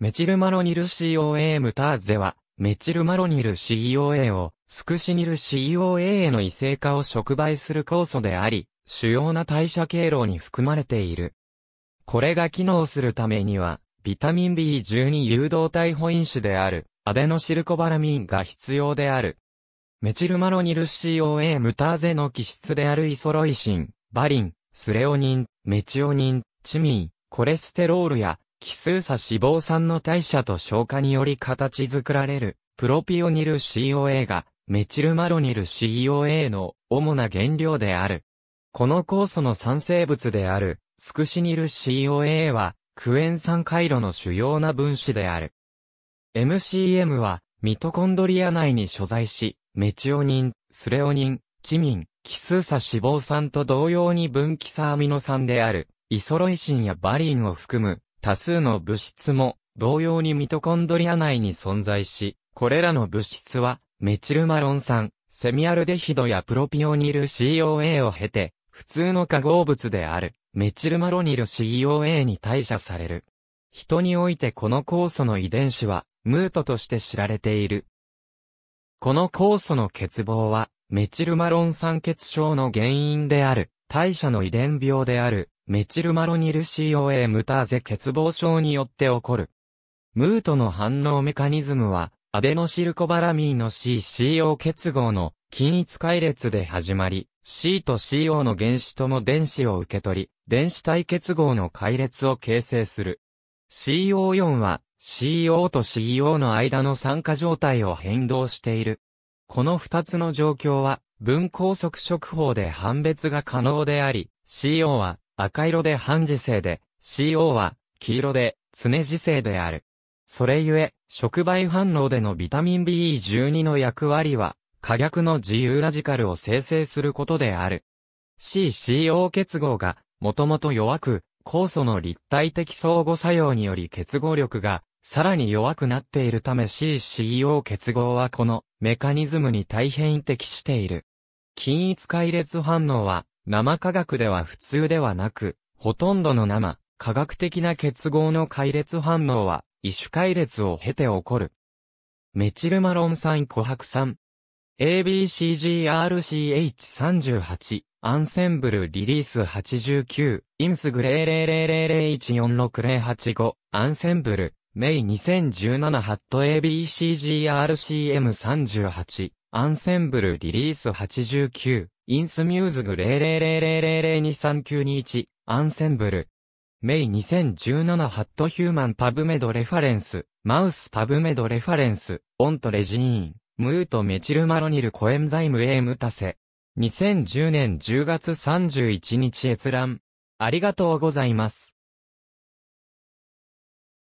メチルマロニル COA ムターゼは、メチルマロニル COA を、スクシニル COA への異性化を触媒する酵素であり、主要な代謝経路に含まれている。これが機能するためには、ビタミン B12 誘導体保因子である、アデノシルコバラミンが必要である。メチルマロニル COA ムターゼの基質であるイソロイシン、バリン、スレオニン、メチオニン、チミン、コレステロールや奇数差脂肪酸の代謝と消化により形作られる、プロピオニル COA が、メチルマロニル COA の主な原料である。この酵素の産生物である、スクシニル COA は、クエン酸回路の主要な分子である。MCM は、ミトコンドリア内に所在し、メチオニン、スレオニン、チミン、奇数差脂肪酸と同様に分岐差アミノ酸である、イソロイシンやバリンを含む多数の物質も同様にミトコンドリア内に存在し、これらの物質はメチルマロン酸、セミアルデヒドやプロピオニル COA を経て、普通の化合物であるメチルマロニル COA に代謝される。人においてこの酵素の遺伝子は、ムートとして知られている。この酵素の欠乏は、メチルマロン酸欠症の原因である、代謝の遺伝病である、メチルマロニル COA ムターゼ欠乏症によって起こる。ムートの反応メカニズムは、アデノシルコバラミンの CCO 結合の均一解列で始まり、C と CO の原子との電子を受け取り、電子体結合の解列を形成する。CO4 は CO と CO の間の酸化状態を変動している。この二つの状況は、分光速触法で判別が可能であり、CO は赤色で半時制で、CO は黄色で常時制である。それゆえ、触媒反応でのビタミン B12 e の役割は、可逆の自由ラジカルを生成することである。CCO 結合が、もともと弱く、酵素の立体的相互作用により結合力が、さらに弱くなっているため CCO 結合はこのメカニズムに大変適している。均一解列反応は生化学では普通ではなく、ほとんどの生、化学的な結合の解裂反応は、異種解裂を経て起こる。メチルマロン酸琥珀酸。ABCGRCH38、アンセンブルリリース89、インスグレー0 0 0 0 1 4 6 0 8 5アンセンブル、メイ2017ハット ABCGRCM38。アンセンブルリリース89、インスミューズグ0 0 0 0 0 2 3 9 1アンセンブル。メイ2017ハットヒューマンパブメドレファレンス、マウスパブメドレファレンス、オントレジーン、ムートメチルマロニルコエンザイムエムタセ。2010年10月31日閲覧。ありがとうございます。